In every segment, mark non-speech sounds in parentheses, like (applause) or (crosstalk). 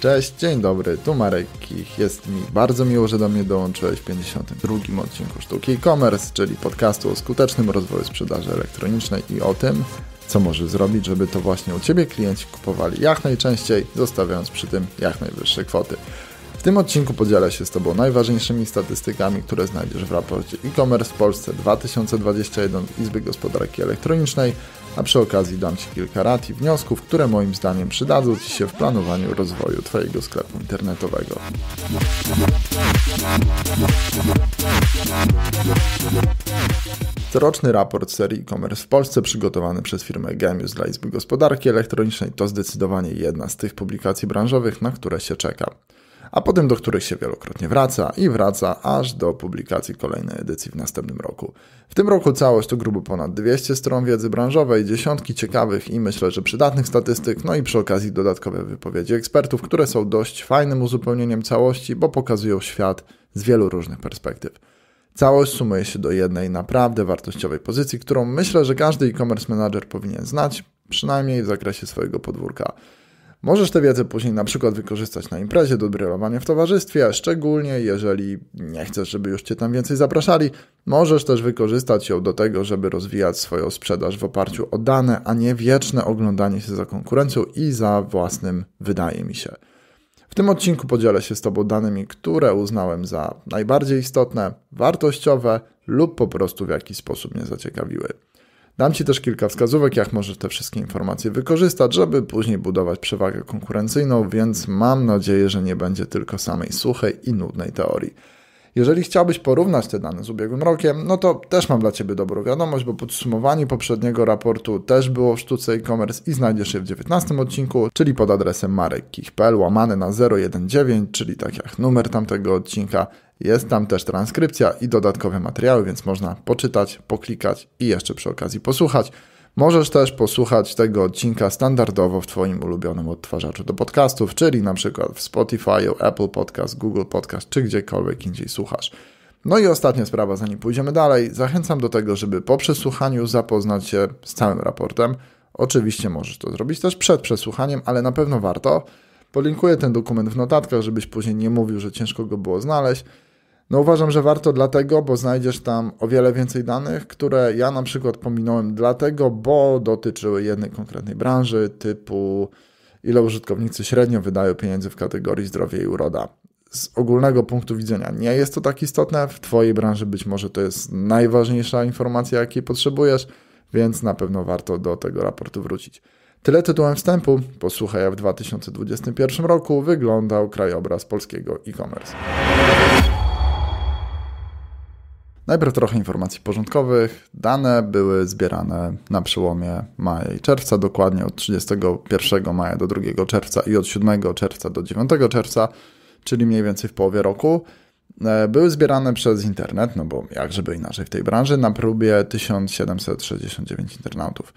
Cześć, dzień dobry, tu Marek Kich. Jest mi bardzo miło, że do mnie dołączyłeś w 52. odcinku Sztuki E-Commerce, czyli podcastu o skutecznym rozwoju sprzedaży elektronicznej i o tym, co możesz zrobić, żeby to właśnie u Ciebie klienci kupowali jak najczęściej, zostawiając przy tym jak najwyższe kwoty tym odcinku podzielę się z Tobą najważniejszymi statystykami, które znajdziesz w raporcie e-commerce w Polsce 2021 Izby Gospodarki Elektronicznej, a przy okazji dam Ci kilka rad i wniosków, które moim zdaniem przydadzą Ci się w planowaniu rozwoju Twojego sklepu internetowego. Coroczny raport serii e-commerce w Polsce przygotowany przez firmę Gemius dla Izby Gospodarki Elektronicznej to zdecydowanie jedna z tych publikacji branżowych, na które się czeka a potem do których się wielokrotnie wraca i wraca aż do publikacji kolejnej edycji w następnym roku. W tym roku całość to grubo ponad 200 stron wiedzy branżowej, dziesiątki ciekawych i myślę, że przydatnych statystyk, no i przy okazji dodatkowe wypowiedzi ekspertów, które są dość fajnym uzupełnieniem całości, bo pokazują świat z wielu różnych perspektyw. Całość sumuje się do jednej naprawdę wartościowej pozycji, którą myślę, że każdy e-commerce manager powinien znać, przynajmniej w zakresie swojego podwórka. Możesz tę wiedzę później na przykład wykorzystać na imprezie do brylowania w towarzystwie, szczególnie jeżeli nie chcesz, żeby już Cię tam więcej zapraszali. Możesz też wykorzystać ją do tego, żeby rozwijać swoją sprzedaż w oparciu o dane, a nie wieczne oglądanie się za konkurencją i za własnym wydaje mi się. W tym odcinku podzielę się z Tobą danymi, które uznałem za najbardziej istotne, wartościowe lub po prostu w jakiś sposób mnie zaciekawiły. Dam Ci też kilka wskazówek, jak możesz te wszystkie informacje wykorzystać, żeby później budować przewagę konkurencyjną, więc mam nadzieję, że nie będzie tylko samej suchej i nudnej teorii. Jeżeli chciałbyś porównać te dane z ubiegłym rokiem, no to też mam dla Ciebie dobrą wiadomość, bo podsumowanie poprzedniego raportu też było w sztuce e-commerce i znajdziesz je w 19 odcinku, czyli pod adresem marekkich.pl łamany na 019, czyli tak jak numer tamtego odcinka jest tam też transkrypcja i dodatkowe materiały, więc można poczytać, poklikać i jeszcze przy okazji posłuchać. Możesz też posłuchać tego odcinka standardowo w Twoim ulubionym odtwarzaczu do podcastów, czyli na przykład w Spotify, Apple Podcast, Google Podcast czy gdziekolwiek indziej słuchasz. No i ostatnia sprawa, zanim pójdziemy dalej, zachęcam do tego, żeby po przesłuchaniu zapoznać się z całym raportem. Oczywiście możesz to zrobić też przed przesłuchaniem, ale na pewno warto. Polinkuję ten dokument w notatkach, żebyś później nie mówił, że ciężko go było znaleźć. No uważam, że warto dlatego, bo znajdziesz tam o wiele więcej danych, które ja na przykład pominąłem dlatego, bo dotyczyły jednej konkretnej branży, typu ile użytkownicy średnio wydają pieniędzy w kategorii zdrowie i uroda. Z ogólnego punktu widzenia nie jest to tak istotne, w Twojej branży być może to jest najważniejsza informacja, jakiej potrzebujesz, więc na pewno warto do tego raportu wrócić. Tyle tytułem wstępu. Posłuchaj, jak w 2021 roku wyglądał krajobraz polskiego e-commerce. Najpierw trochę informacji porządkowych. Dane były zbierane na przełomie maja i czerwca, dokładnie od 31 maja do 2 czerwca i od 7 czerwca do 9 czerwca, czyli mniej więcej w połowie roku. E, były zbierane przez internet, no bo jak żeby inaczej w tej branży, na próbie 1769 internautów.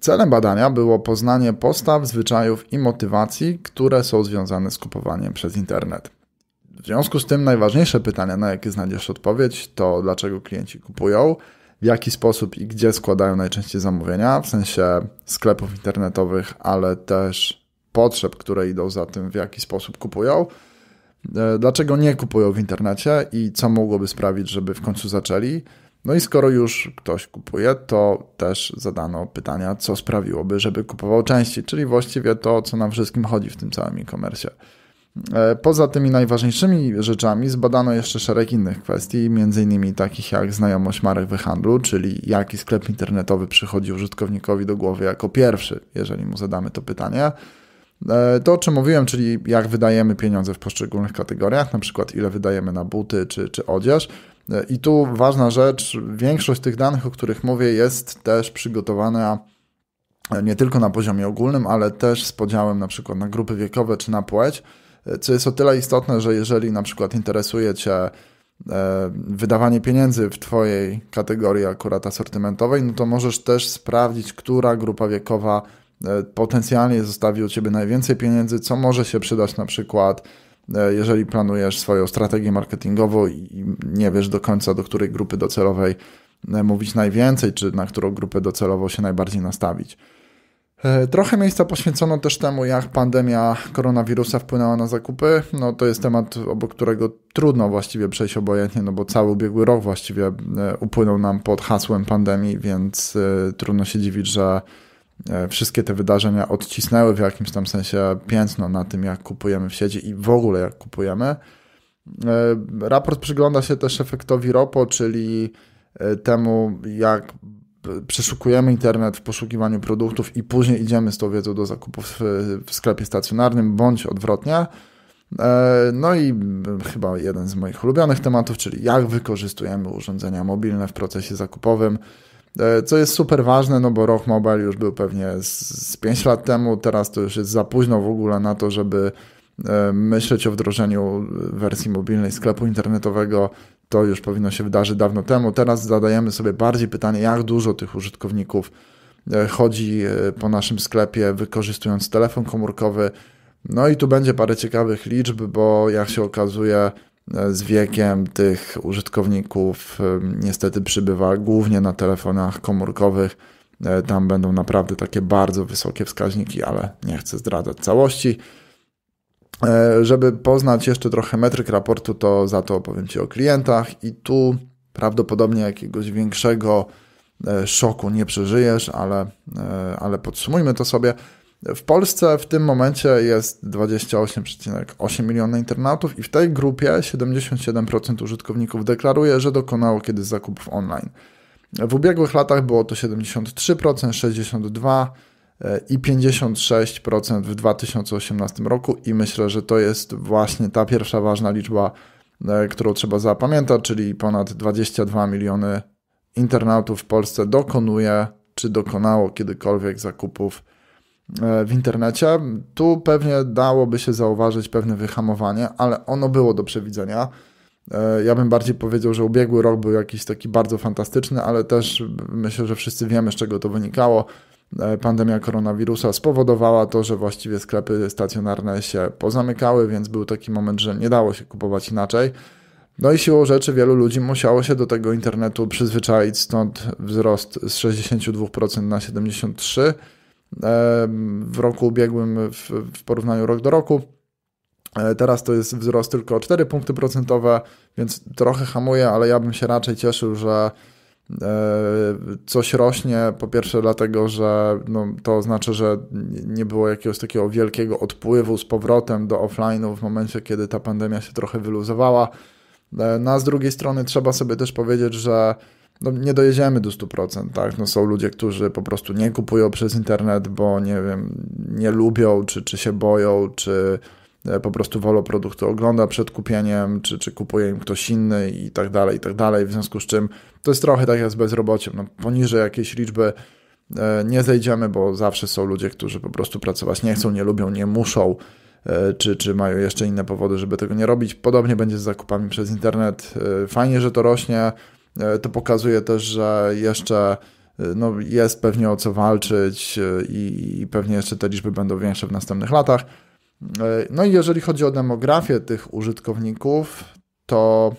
Celem badania było poznanie postaw, zwyczajów i motywacji, które są związane z kupowaniem przez internet. W związku z tym najważniejsze pytania, na jakie znajdziesz odpowiedź, to dlaczego klienci kupują, w jaki sposób i gdzie składają najczęściej zamówienia, w sensie sklepów internetowych, ale też potrzeb, które idą za tym, w jaki sposób kupują, e, dlaczego nie kupują w internecie i co mogłoby sprawić, żeby w końcu zaczęli. No i skoro już ktoś kupuje, to też zadano pytania, co sprawiłoby, żeby kupował częściej, czyli właściwie to, co nam wszystkim chodzi w tym całym e-commerce. E, poza tymi najważniejszymi rzeczami zbadano jeszcze szereg innych kwestii, m.in. takich jak znajomość marek w handlu, czyli jaki sklep internetowy przychodzi użytkownikowi do głowy jako pierwszy, jeżeli mu zadamy to pytanie. E, to, o czym mówiłem, czyli jak wydajemy pieniądze w poszczególnych kategoriach, na przykład ile wydajemy na buty czy, czy odzież. E, I tu ważna rzecz, większość tych danych, o których mówię, jest też przygotowana nie tylko na poziomie ogólnym, ale też z podziałem na przykład na grupy wiekowe czy na płeć co jest o tyle istotne, że jeżeli na przykład interesuje Cię e, wydawanie pieniędzy w Twojej kategorii akurat asortymentowej, no to możesz też sprawdzić, która grupa wiekowa e, potencjalnie zostawi u Ciebie najwięcej pieniędzy, co może się przydać na przykład e, jeżeli planujesz swoją strategię marketingową i nie wiesz do końca, do której grupy docelowej mówić najwięcej, czy na którą grupę docelową się najbardziej nastawić. E, trochę miejsca poświęcono też temu, jak pandemia koronawirusa wpłynęła na zakupy. No to jest temat, obok którego trudno właściwie przejść obojętnie, no bo cały ubiegły rok właściwie e, upłynął nam pod hasłem pandemii, więc e, trudno się dziwić, że wszystkie te wydarzenia odcisnęły w jakimś tam sensie piętno na tym, jak kupujemy w sieci i w ogóle jak kupujemy. Raport przygląda się też efektowi ROPO, czyli temu, jak przeszukujemy internet w poszukiwaniu produktów i później idziemy z tą wiedzą do zakupów w, sklepie stacjonarnym bądź odwrotnie. E, no i chyba jeden z moich ulubionych tematów, czyli jak wykorzystujemy urządzenia mobilne w procesie zakupowym. E, co jest super ważne, no bo Roch Mobile już był pewnie z 5 lat temu, teraz to już jest za późno w ogóle na to, żeby e, myśleć o wdrożeniu wersji mobilnej sklepu internetowego to już powinno się wydarzyć dawno temu. Teraz zadajemy sobie bardziej pytanie, jak dużo tych użytkowników e, chodzi e, po naszym sklepie, wykorzystując telefon komórkowy. No i tu będzie parę ciekawych liczb, bo jak się okazuje, e, z wiekiem tych użytkowników niestety przybywa głównie na telefonach komórkowych. Tam będą naprawdę takie bardzo wysokie wskaźniki, ale nie chcę zdradzać całości. E, żeby poznać jeszcze trochę metryk raportu, to za to opowiem Ci o klientach i tu prawdopodobnie jakiegoś większego e, szoku nie przeżyjesz, ale, e, ale podsumujmy to sobie. W Polsce w tym momencie jest 28,8 miliona internautów i w tej grupie 77% użytkowników deklaruje, że dokonało kiedyś zakupów online. W ubiegłych latach było to 73%, 62%, i 56% w 2018 roku i myślę, że to jest właśnie ta pierwsza ważna liczba, e, którą trzeba zapamiętać, czyli ponad 22 miliony internautów w Polsce dokonuje czy dokonało kiedykolwiek zakupów e, w internecie. Tu pewnie dałoby się zauważyć pewne wyhamowanie, ale ono było do przewidzenia. E, ja bym bardziej powiedział, że ubiegły rok był jakiś taki bardzo fantastyczny, ale też myślę, że wszyscy wiemy, z czego to wynikało. E, pandemia koronawirusa spowodowała to, że właściwie sklepy stacjonarne się pozamykały, więc był taki moment, że nie dało się kupować inaczej. No i siłą rzeczy wielu ludzi musiało się do tego internetu przyzwyczaić, stąd wzrost z 62% na 73% e, w roku ubiegłym w porównaniu rok do roku. E, teraz to jest wzrost tylko o 4 punkty procentowe, więc trochę hamuje, ale ja bym się raczej cieszył, że E, coś rośnie, po pierwsze dlatego, że no, to oznacza, że nie było jakiegoś takiego wielkiego odpływu z powrotem do offline'u w momencie, kiedy ta pandemia się trochę wyluzowała. E, no a z drugiej strony trzeba sobie też powiedzieć, że no, nie dojedziemy do 100%, tak? No, są ludzie, którzy po prostu nie kupują przez internet, bo nie wiem, nie lubią, czy, czy się boją, czy E, po prostu wolą produkty ogląda przed kupieniem, czy, czy kupuje im ktoś inny i tak dalej, i tak dalej. W związku z czym to jest trochę tak jak z bezrobociem. No, poniżej jakiejś liczby e, nie zejdziemy, bo zawsze są ludzie, którzy po prostu pracować nie chcą, nie lubią, nie muszą, e, czy, czy mają jeszcze inne powody, żeby tego nie robić. Podobnie będzie z zakupami przez internet. Fajnie, że to rośnie. To pokazuje też, że jeszcze no, jest pewnie o co walczyć i, i pewnie jeszcze te liczby będą większe w następnych latach. E, no i jeżeli chodzi o demografię tych użytkowników, to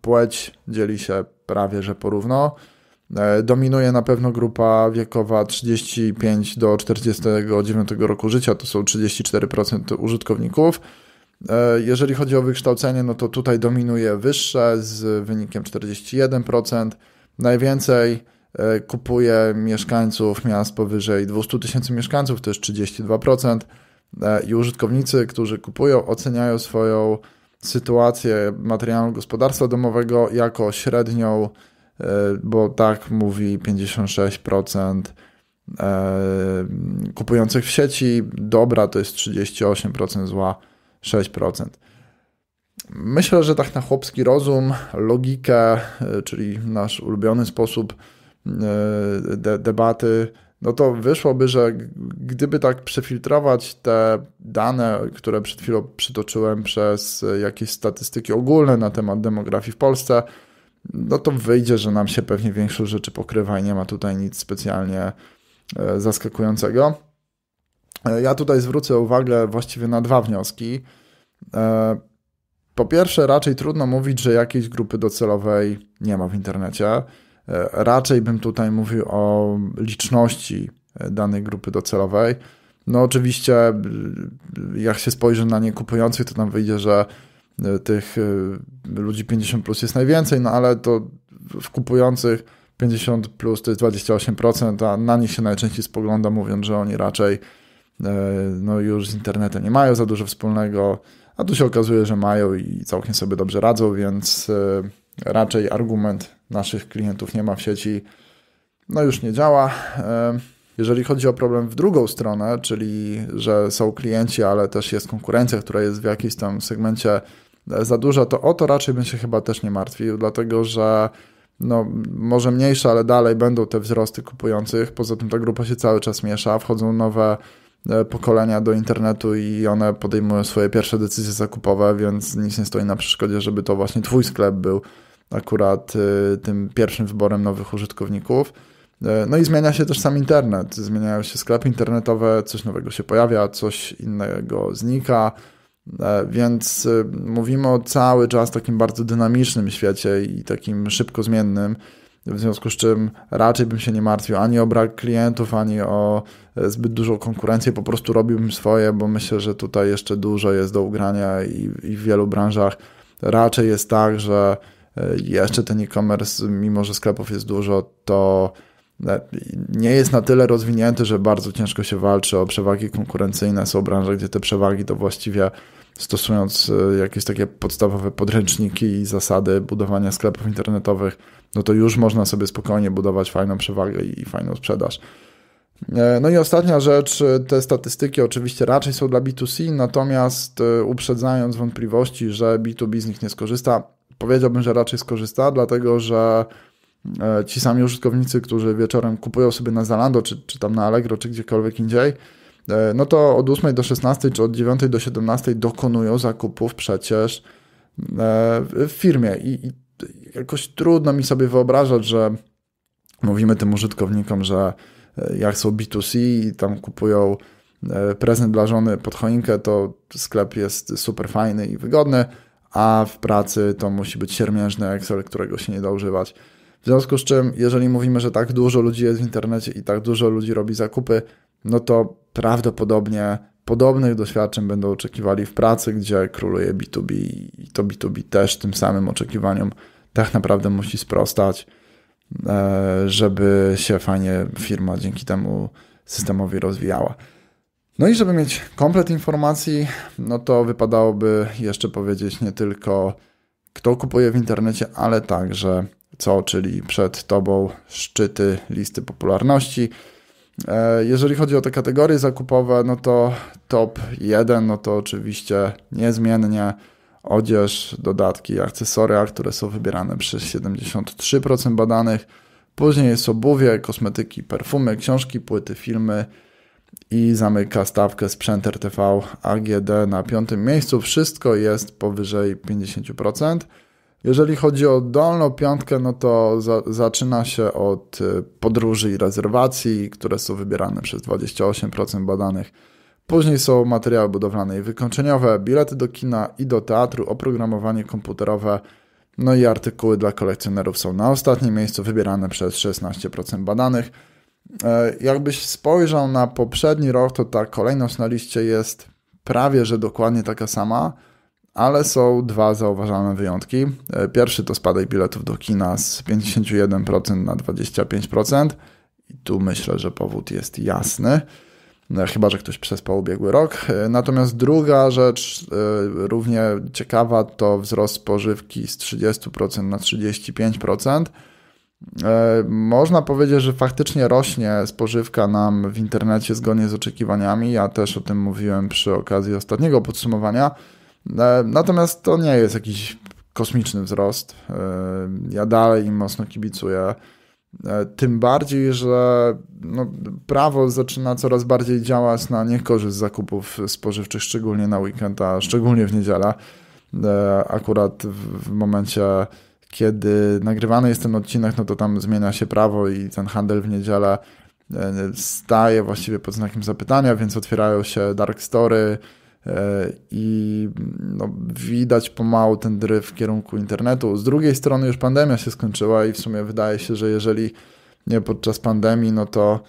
płeć dzieli się prawie że porówno. E, dominuje na pewno grupa wiekowa 35 do 49 roku życia, to są 34% użytkowników. E, jeżeli chodzi o wykształcenie, no to tutaj dominuje wyższe z wynikiem 41%. Najwięcej kupuje mieszkańców miast powyżej 200 tysięcy mieszkańców, to jest 32%. E, i użytkownicy, którzy kupują, oceniają swoją sytuację materiału gospodarstwa domowego jako średnią, e, bo tak mówi 56% e, kupujących w sieci, dobra to jest 38%, zła 6%. Myślę, że tak na chłopski rozum, logikę, czyli nasz ulubiony sposób debaty, no to wyszłoby, że gdyby tak przefiltrować te dane, które przed chwilą przytoczyłem przez jakieś statystyki ogólne na temat demografii w Polsce, no to wyjdzie, że nam się pewnie większość rzeczy pokrywa i nie ma tutaj nic specjalnie e, zaskakującego. E, ja tutaj zwrócę uwagę właściwie na dwa wnioski. E, po pierwsze, raczej trudno mówić, że jakiejś grupy docelowej nie ma w internecie E, raczej bym tutaj mówił o liczności e, danej grupy docelowej. No oczywiście, e, jak się spojrzy na nie kupujących, to nam wyjdzie, że tych ludzi 50 plus jest najwięcej, no ale to w kupujących 50 plus to jest 28%, a na nich się najczęściej spogląda, mówiąc, że oni raczej no już z internetem nie mają za dużo wspólnego, a tu się okazuje, że mają i całkiem sobie dobrze radzą, więc raczej argument naszych klientów nie ma w sieci, no już nie działa. Jeżeli chodzi o problem w drugą stronę, czyli że są klienci, ale też jest konkurencja, która jest w jakimś tam segmencie e, za duża, to o to raczej bym się chyba też nie martwił, dlatego że no, może mniejsze, ale dalej będą te wzrosty kupujących. Poza tym ta grupa się cały czas miesza, wchodzą nowe e, pokolenia do internetu i one podejmują swoje pierwsze decyzje zakupowe, więc nic nie stoi na przeszkodzie, żeby to właśnie twój sklep był akurat y, tym pierwszym wyborem nowych użytkowników. Y, no i zmienia się też sam internet, zmieniają się sklepy internetowe, coś nowego się pojawia, coś innego znika, y, więc mówimy o cały czas takim bardzo dynamicznym świecie i takim szybko zmiennym. W związku z czym raczej bym się nie martwił ani o brak klientów, ani o e, zbyt dużą konkurencję. Po prostu robiłbym swoje, bo myślę, że tutaj jeszcze dużo jest do ugrania i, i w wielu branżach raczej jest tak, że E, jeszcze ten e-commerce, mimo że sklepów jest dużo, to e, nie jest na tyle rozwinięty, że bardzo ciężko się walczy o przewagi konkurencyjne. Są branże, gdzie te przewagi to właściwie stosując e, jakieś takie podstawowe podręczniki i zasady budowania sklepów internetowych, no to już można sobie spokojnie budować fajną przewagę i fajną sprzedaż. No i ostatnia rzecz, te statystyki oczywiście raczej są dla B2C, natomiast uprzedzając wątpliwości, że B2B z nich nie skorzysta, powiedziałbym, że raczej skorzysta, dlatego że e, ci sami użytkownicy, którzy wieczorem kupują sobie na Zalando, czy, czy tam na Allegro, czy gdziekolwiek indziej, e, no to od 8 do 16, czy od 9 do 17 dokonują zakupów przecież e, w firmie. I, i jakoś trudno mi sobie wyobrażać, że mówimy tym użytkownikom, że jak są B2C i tam kupują prezent dla żony pod choinkę, to sklep jest super fajny i wygodny, a w pracy to musi być siermiężny Excel, którego się nie da używać. W związku z czym, jeżeli mówimy, że tak dużo ludzi jest w internecie i tak dużo ludzi robi zakupy, no to prawdopodobnie podobnych doświadczeń będą oczekiwali w pracy, gdzie króluje B2B i to B2B też tym samym oczekiwaniom tak naprawdę musi sprostać, e, żeby się fajnie firma dzięki temu systemowi rozwijała. No i żeby mieć komplet informacji, no to wypadałoby jeszcze powiedzieć nie tylko kto kupuje w internecie, ale także co, czyli przed tobą szczyty listy popularności. E, jeżeli chodzi o te kategorie zakupowe, no to top 1, no to oczywiście niezmiennie odzież, dodatki i akcesoria, które są wybierane przez 73% badanych. Później jest obuwie, kosmetyki, perfumy, książki, płyty, filmy, i zamyka stawkę sprzęt RTV AGD na piątym miejscu. Wszystko jest powyżej 50%. Jeżeli chodzi o dolną piątkę, no to za zaczyna się od y, podróży i rezerwacji, które są wybierane przez 28% badanych. Później są materiały budowlane i wykończeniowe, bilety do kina i do teatru, oprogramowanie komputerowe, no i artykuły dla kolekcjonerów są na ostatnim miejscu, wybierane przez 16% badanych. E, jakbyś spojrzał na poprzedni rok, to ta kolejność na liście jest prawie że dokładnie taka sama, ale są dwa zauważalne wyjątki. E, pierwszy to spadek biletów do kina z 51% na 25%. I tu myślę, że powód jest jasny, no, chyba że ktoś przespał ubiegły rok. E, natomiast druga rzecz, równie ciekawa, to wzrost spożywki z 30% na 35%. E, można powiedzieć, że faktycznie rośnie spożywka nam w internecie zgodnie z oczekiwaniami. Ja też o tym mówiłem przy okazji ostatniego podsumowania. E, natomiast to nie jest jakiś kosmiczny wzrost. E, ja dalej im mocno kibicuję. Tym bardziej, że no, prawo zaczyna coraz bardziej działać na niekorzyść zakupów spożywczych, szczególnie na weekend, a szczególnie w niedzielę. Akurat w momencie kiedy nagrywany jest ten odcinek, no to tam zmienia się prawo i ten handel w niedzielę e, staje właściwie pod znakiem zapytania, więc otwierają się dark story e, i no, widać pomału ten dryf w kierunku internetu. Z drugiej strony już pandemia się skończyła i w sumie wydaje się, że jeżeli nie podczas pandemii, no to,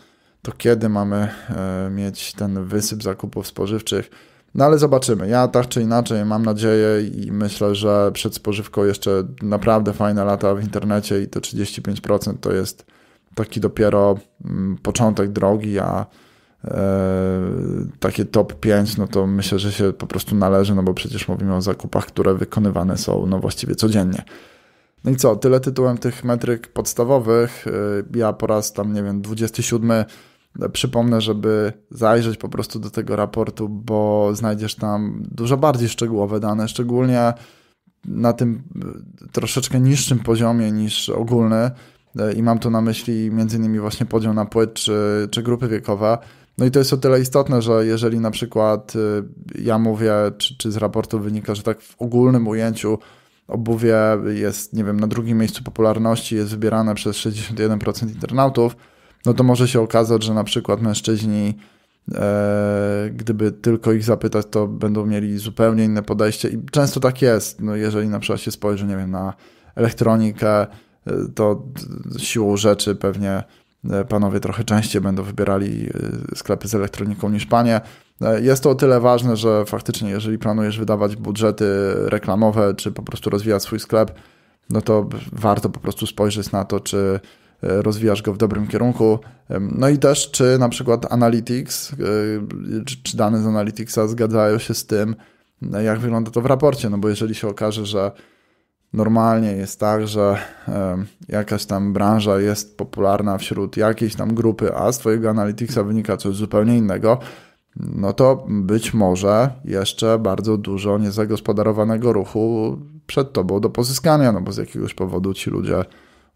to kiedy mamy e, mieć ten wysyp zakupów spożywczych? No ale zobaczymy. Ja tak czy inaczej mam nadzieję i myślę, że przed spożywką jeszcze naprawdę fajne lata w internecie i te 35% to jest taki dopiero mm, początek drogi, a e, takie top 5, no to myślę, że się po prostu należy, no bo przecież mówimy o zakupach, które wykonywane są no właściwie codziennie. No i co, tyle tytułem tych metryk podstawowych. E, ja po raz tam, nie wiem, 27 Przypomnę, żeby zajrzeć po prostu do tego raportu, bo znajdziesz tam dużo bardziej szczegółowe dane, szczególnie na tym e, troszeczkę niższym poziomie niż ogólny. E, I mam tu na myśli m.in. właśnie podział na płeć czy, czy grupy wiekowe. No i to jest o tyle istotne, że jeżeli na przykład e, ja mówię, czy, czy z raportu wynika, że tak w ogólnym ujęciu obuwie jest, nie wiem, na drugim miejscu popularności, jest wybierane przez 61% internautów, no to może się okazać, że na przykład mężczyźni, e, gdyby tylko ich zapytać, to będą mieli zupełnie inne podejście. I często tak jest. No jeżeli na przykład się spojrzy, nie wiem, na elektronikę, e, to siłą rzeczy pewnie e, panowie trochę częściej będą wybierali e, sklepy z elektroniką niż panie. Jest to o tyle ważne, że faktycznie, jeżeli planujesz wydawać budżety reklamowe, czy po prostu rozwijać swój sklep, no to warto po prostu spojrzeć na to, czy E, rozwijasz go w dobrym kierunku. No i też, czy na przykład Analytics, e, czy dane z Analyticsa zgadzają się z tym, no, jak wygląda to w raporcie, no bo jeżeli się okaże, że normalnie jest tak, że jakaś tam branża jest popularna wśród jakiejś tam grupy, a z Twojego Analyticsa wynika coś zupełnie innego, no to być może jeszcze bardzo dużo niezagospodarowanego ruchu przed Tobą do pozyskania, no bo z jakiegoś powodu ci ludzie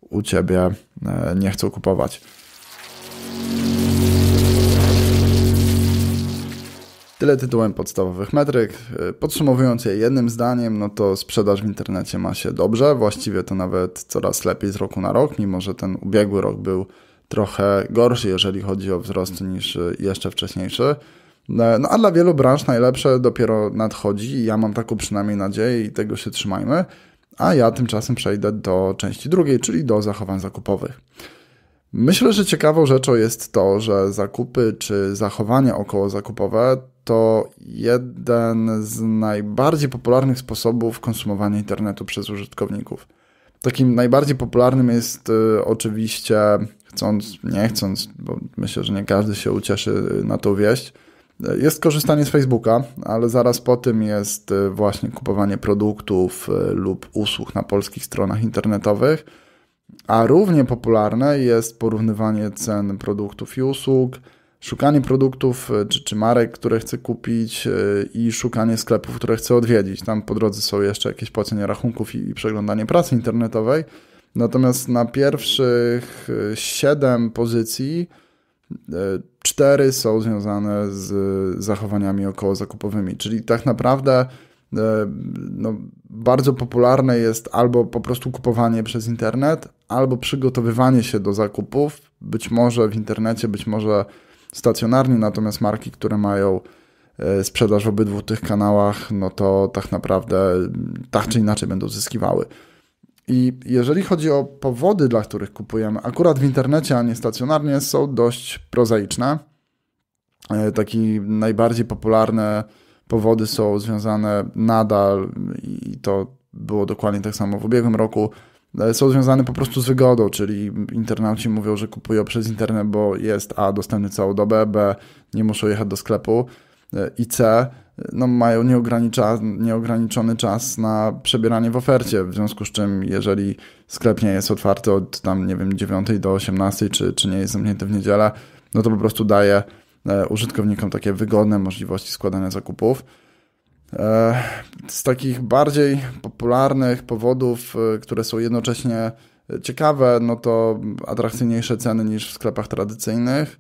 u ciebie e, nie chcą kupować. Tyle tytułem podstawowych metryk. E, podsumowując je jednym zdaniem, no to sprzedaż w internecie ma się dobrze, właściwie to nawet coraz lepiej z roku na rok, mimo że ten ubiegły rok był trochę gorszy, jeżeli chodzi o wzrost niż e, jeszcze wcześniejszy. No a dla wielu branż najlepsze dopiero nadchodzi i ja mam taką przynajmniej nadzieję i tego się trzymajmy. A ja tymczasem przejdę do części drugiej, czyli do zachowań zakupowych. Myślę, że ciekawą rzeczą jest to, że zakupy czy zachowania okołozakupowe to jeden z najbardziej popularnych sposobów konsumowania internetu przez użytkowników. Takim najbardziej popularnym jest y, oczywiście, chcąc, nie chcąc, bo myślę, że nie każdy się ucieszy y, na tą wieść, jest korzystanie z Facebooka, ale zaraz po tym jest y, właśnie kupowanie produktów y, lub usług na polskich stronach internetowych, a równie popularne jest porównywanie cen produktów i usług, szukanie produktów y, czy, czy marek, które chcę kupić i szukanie sklepów, które chcę odwiedzić. Tam po drodze są jeszcze jakieś płacenie rachunków i, i przeglądanie pracy internetowej. Natomiast na pierwszych 7 pozycji cztery są związane z zachowaniami okołozakupowymi, czyli tak naprawdę e, no, bardzo popularne jest albo po prostu kupowanie przez internet, albo przygotowywanie się do zakupów, być może w internecie, być może stacjonarnie, natomiast marki, które mają e, sprzedaż w obydwu tych kanałach, no to tak naprawdę mm, tak czy inaczej będą zyskiwały. I jeżeli chodzi o powody, dla których kupujemy, akurat w internecie, a nie stacjonarnie, są dość prozaiczne. E, taki najbardziej popularne powody są związane nadal, i to było dokładnie tak samo w ubiegłym roku, e, są związane po prostu z wygodą, czyli internauci mówią, że kupują przez internet, bo jest A dostępny całą dobę, B nie muszą jechać do sklepu e, i C no, mają nieograniczony czas na przebieranie w ofercie, w związku z czym jeżeli sklep nie jest otwarty od tam, nie wiem, 9 do 18, czy, czy nie jest zamknięty w niedzielę, no to po prostu daje e, użytkownikom takie wygodne możliwości składania zakupów. E, z takich bardziej popularnych powodów, e, które są jednocześnie ciekawe, no to atrakcyjniejsze ceny niż w sklepach tradycyjnych,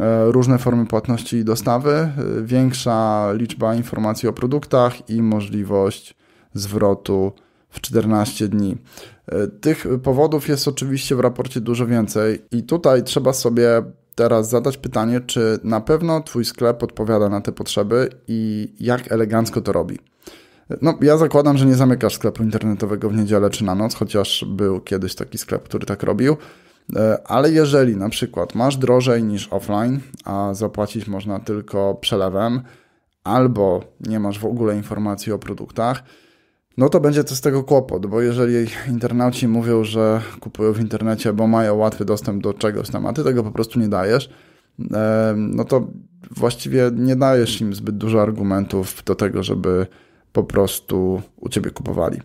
E, różne formy płatności i dostawy, e, większa liczba informacji o produktach i możliwość zwrotu w 14 dni. E, tych powodów jest oczywiście w raporcie dużo więcej, i tutaj trzeba sobie teraz zadać pytanie, czy na pewno Twój sklep odpowiada na te potrzeby i jak elegancko to robi. No, ja zakładam, że nie zamykasz sklepu internetowego w niedzielę czy na noc, chociaż był kiedyś taki sklep, który tak robił. E, ale jeżeli na przykład masz drożej niż offline, a zapłacić można tylko przelewem, albo nie masz w ogóle informacji o produktach, no to będzie to z tego kłopot, bo jeżeli internauci mówią, że kupują w internecie, bo mają łatwy dostęp do czegoś tam, a ty tego po prostu nie dajesz, e, no to właściwie nie dajesz im zbyt dużo argumentów do tego, żeby po prostu u ciebie kupowali.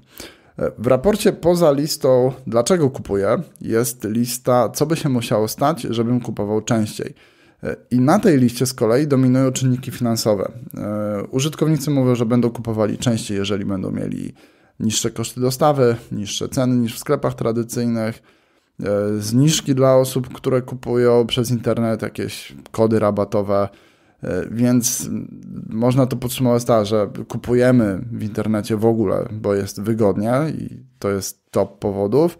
W raporcie poza listą dlaczego kupuję jest lista co by się musiało stać, żebym kupował częściej. E, I na tej liście z kolei dominują czynniki finansowe. E, użytkownicy mówią, że będą kupowali częściej, jeżeli będą mieli niższe koszty dostawy, niższe ceny niż w sklepach tradycyjnych, e, zniżki dla osób, które kupują przez internet, jakieś kody rabatowe, E, więc można to podsumować tak, że kupujemy w internecie w ogóle, bo jest wygodnie i to jest top powodów,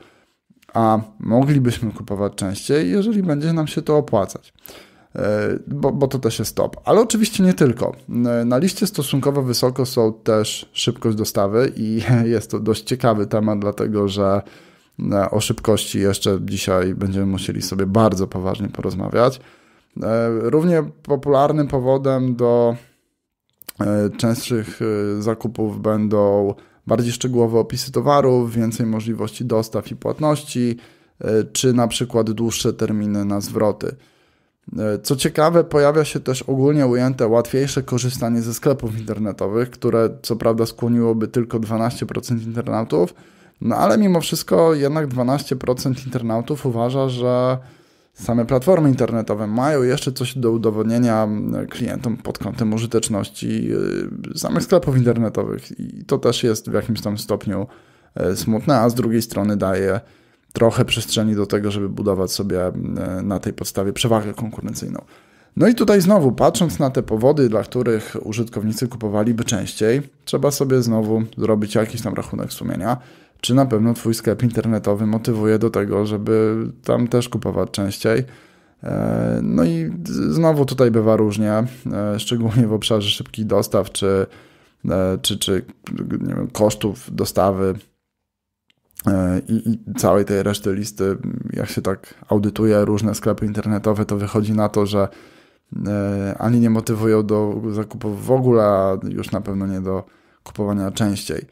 a moglibyśmy kupować częściej, jeżeli będzie nam się to opłacać. E, bo, bo to też jest top. Ale oczywiście nie tylko. E, na liście stosunkowo wysoko są też szybkość dostawy i (laughs) jest to dość ciekawy temat, dlatego że o szybkości jeszcze dzisiaj będziemy musieli sobie bardzo poważnie porozmawiać. E, równie popularnym powodem do e, częstszych e, zakupów będą bardziej szczegółowe opisy towarów, więcej możliwości dostaw i płatności, czy na przykład dłuższe terminy na zwroty. Co ciekawe, pojawia się też ogólnie ujęte łatwiejsze korzystanie ze sklepów internetowych, które co prawda skłoniłoby tylko 12% internautów, no ale mimo wszystko jednak 12% internautów uważa, że Same platformy internetowe mają jeszcze coś do udowodnienia mm, klientom pod kątem użyteczności y, samych sklepów internetowych i to też jest w jakimś tam stopniu e, smutne, a z drugiej strony daje trochę przestrzeni do tego, żeby budować sobie mm, na tej podstawie przewagę konkurencyjną. No i tutaj znowu, patrząc na te powody, dla których użytkownicy kupowaliby częściej, trzeba sobie znowu zrobić jakiś tam rachunek sumienia czy na pewno Twój sklep internetowy motywuje do tego, żeby tam też kupować częściej. E, no i znowu tutaj bywa różnie, e, szczególnie w obszarze szybkich dostaw czy, e, czy, czy wiem, kosztów dostawy i, i, całej tej reszty listy. Jak się tak audytuje różne sklepy internetowe, to wychodzi na to, że ani nie motywują do zakupów w ogóle, a już na pewno nie do kupowania częściej.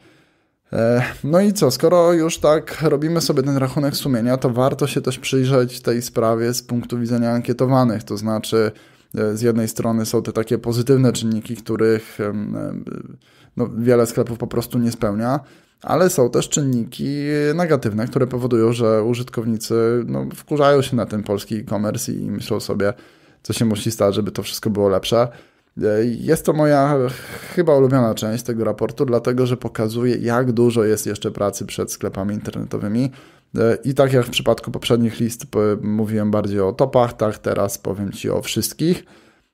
E, no i co, skoro już tak robimy sobie ten rachunek sumienia, to warto się też przyjrzeć tej sprawie z punktu widzenia ankietowanych, to znaczy e, z jednej strony są te takie pozytywne czynniki, których e, no, wiele sklepów po prostu nie spełnia, ale są też czynniki negatywne, które powodują, że użytkownicy no, wkurzają się na ten polski e-commerce i myślą sobie, co się musi stać, żeby to wszystko było lepsze. Jest to moja chyba ulubiona część tego raportu, dlatego że pokazuje, jak dużo jest jeszcze pracy przed sklepami internetowymi. I tak jak w przypadku poprzednich list mówiłem bardziej o topach, tak teraz powiem Ci o wszystkich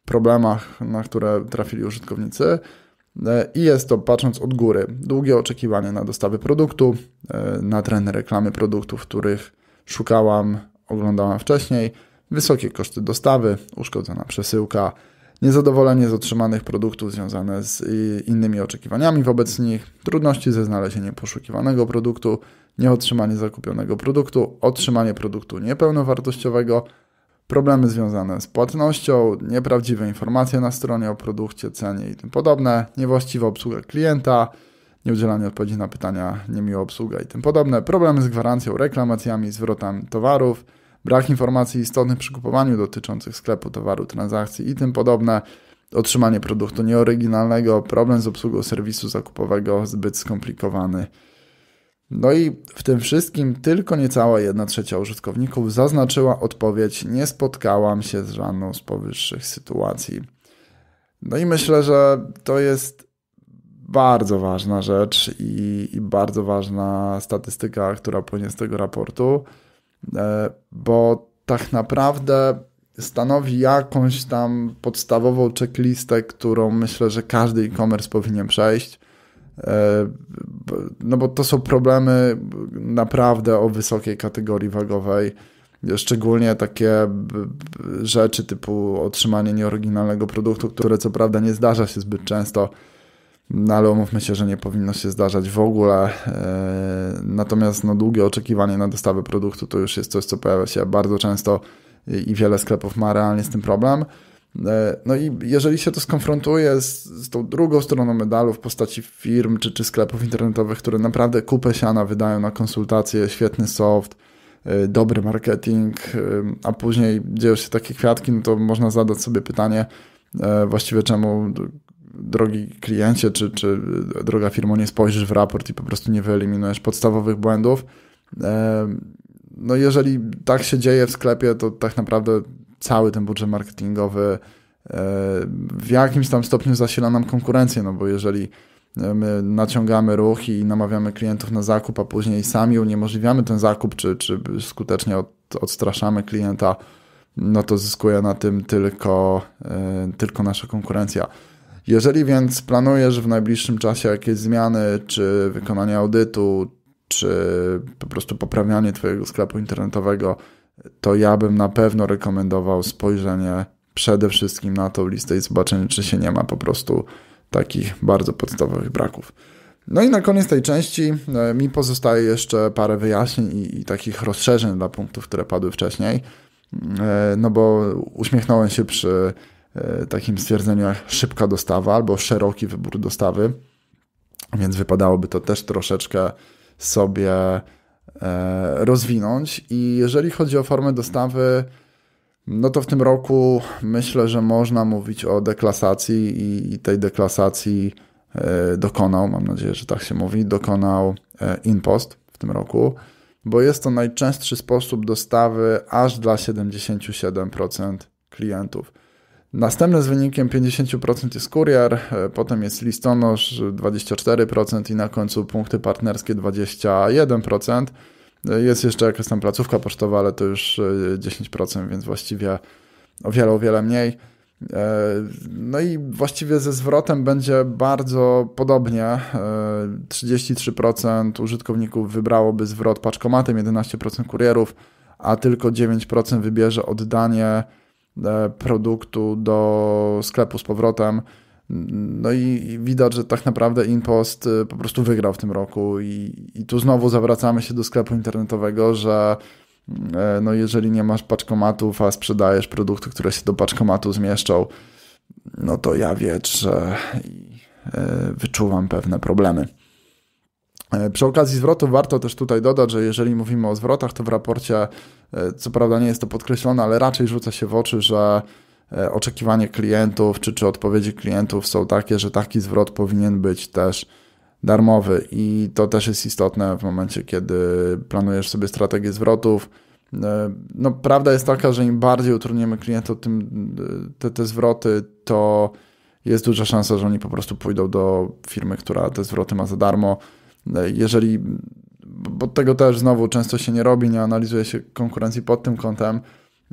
problemach, na które trafili użytkownicy. I jest to, patrząc od góry, długie oczekiwanie na dostawy produktu, na trendy reklamy produktów, których szukałam, oglądałam wcześniej, wysokie koszty dostawy, uszkodzona przesyłka, niezadowolenie z otrzymanych produktów związane z y, innymi oczekiwaniami wobec nich, trudności ze znalezieniem poszukiwanego produktu, nieotrzymanie zakupionego produktu, otrzymanie produktu niepełnowartościowego, problemy związane z płatnością, nieprawdziwe informacje na stronie o produkcie, cenie i tym podobne, niewłaściwa obsługa klienta, nieudzielanie odpowiedzi na pytania, niemiła obsługa i tym podobne, problemy z gwarancją, reklamacjami, zwrotem towarów, brak informacji istotnych przy kupowaniu dotyczących sklepu, towaru, transakcji i tym podobne, otrzymanie produktu nieoryginalnego, problem z obsługą serwisu zakupowego zbyt skomplikowany. No i w tym wszystkim tylko niecała 1 trzecia użytkowników zaznaczyła odpowiedź: Nie spotkałam się z żadną z powyższych sytuacji. No i myślę, że to jest bardzo ważna rzecz i, i bardzo ważna statystyka, która płynie z tego raportu. E, bo tak naprawdę stanowi jakąś tam podstawową checklistę, którą myślę, że każdy e-commerce powinien przejść. E, no bo to są problemy naprawdę o wysokiej kategorii wagowej. Szczególnie takie rzeczy typu otrzymanie nieoryginalnego produktu, które co prawda nie zdarza się zbyt często, no ale umówmy się, że nie powinno się zdarzać w ogóle. E, natomiast no, długie oczekiwanie na dostawę produktu to już jest coś, co pojawia się bardzo często i wiele sklepów ma realnie z tym problem. E, no i jeżeli się to skonfrontuje z, z tą drugą stroną medalu w postaci firm czy, czy sklepów internetowych, które naprawdę kupę siana wydają na konsultacje, świetny soft, e, dobry marketing, a później dzieją się takie kwiatki, no to można zadać sobie pytanie, właściwie czemu drogi kliencie czy, czy droga firmo, nie spojrzysz w raport i po prostu nie wyeliminujesz podstawowych błędów. No jeżeli tak się dzieje w sklepie, to tak naprawdę cały ten budżet marketingowy w jakimś tam stopniu zasila nam konkurencję, no bo jeżeli e, my naciągamy ruch i namawiamy klientów na zakup, a później sami uniemożliwiamy ten zakup, czy, czy skutecznie od, odstraszamy klienta, no to zyskuje na tym tylko, e, tylko nasza konkurencja. Jeżeli więc planujesz w najbliższym czasie jakieś zmiany, czy wykonanie audytu, czy po prostu poprawianie Twojego sklepu internetowego, to ja bym na pewno rekomendował spojrzenie przede wszystkim na tą listę i zobaczenie, czy się nie ma po prostu takich bardzo podstawowych braków. No i na koniec tej części e, mi pozostaje jeszcze parę wyjaśnień i, i, takich rozszerzeń dla punktów, które padły wcześniej. E, no bo uśmiechnąłem się przy E, takim stwierdzeniu jak szybka dostawa albo szeroki wybór dostawy, więc wypadałoby to też troszeczkę sobie e, rozwinąć. I jeżeli chodzi o formę dostawy, no to w tym roku myślę, że można mówić o deklasacji i, tej deklasacji e, dokonał, mam nadzieję, że tak się mówi, dokonał Inpost w tym roku, bo jest to najczęstszy sposób dostawy aż dla 77% klientów. Następne z wynikiem 50% jest kurier, e, potem jest listonosz 24% i na końcu punkty partnerskie 21%. E, jest jeszcze jakaś tam placówka pocztowa, ale to już 10%, e, więc właściwie o wiele, o wiele mniej. No i właściwie ze zwrotem będzie bardzo podobnie. 33% użytkowników wybrałoby zwrot paczkomatem, 11% kurierów, a tylko 9% wybierze oddanie E, produktu do sklepu z powrotem. No i widać, że tak naprawdę InPost e, po prostu wygrał w tym roku i, i tu znowu zawracamy się do sklepu internetowego, że e, no jeżeli nie masz paczkomatów, a sprzedajesz produkty, które się do paczkomatu zmieszczą, no to ja wiem, że wyczuwam pewne problemy. E, przy okazji zwrotów warto też tutaj dodać, że jeżeli mówimy o zwrotach, to w raporcie, e, co prawda nie jest to podkreślone, ale raczej rzuca się w oczy, że e, oczekiwanie klientów czy, czy odpowiedzi klientów są takie, że taki zwrot powinien być też darmowy i to też jest istotne w momencie, kiedy planujesz sobie strategię zwrotów. No, prawda jest taka, że im bardziej utrudniamy klientom tym, te, te zwroty, to jest duża szansa, że oni po prostu pójdą do firmy, która te zwroty ma za darmo jeżeli, bo tego też znowu często się nie robi, nie analizuje się konkurencji pod tym kątem,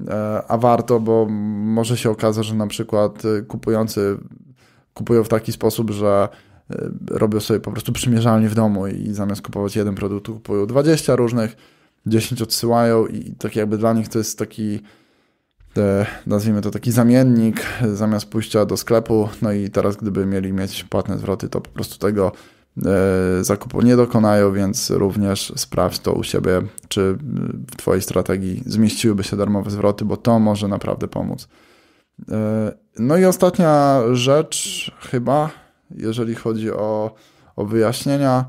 e, a warto, bo może się okazać, że na przykład e, kupujący kupują w taki sposób, że e, robią sobie po prostu przymierzalnie w domu i zamiast kupować jeden produkt, kupują 20 różnych, 10 odsyłają i tak jakby dla nich to jest taki te, nazwijmy to taki zamiennik zamiast pójścia do sklepu, no i teraz gdyby mieli mieć płatne zwroty, to po prostu tego E, zakupu nie dokonają, więc również sprawdź to u siebie, czy w Twojej strategii zmieściłyby się darmowe zwroty, bo to może naprawdę pomóc. E, no i ostatnia rzecz, chyba, jeżeli chodzi o, o wyjaśnienia,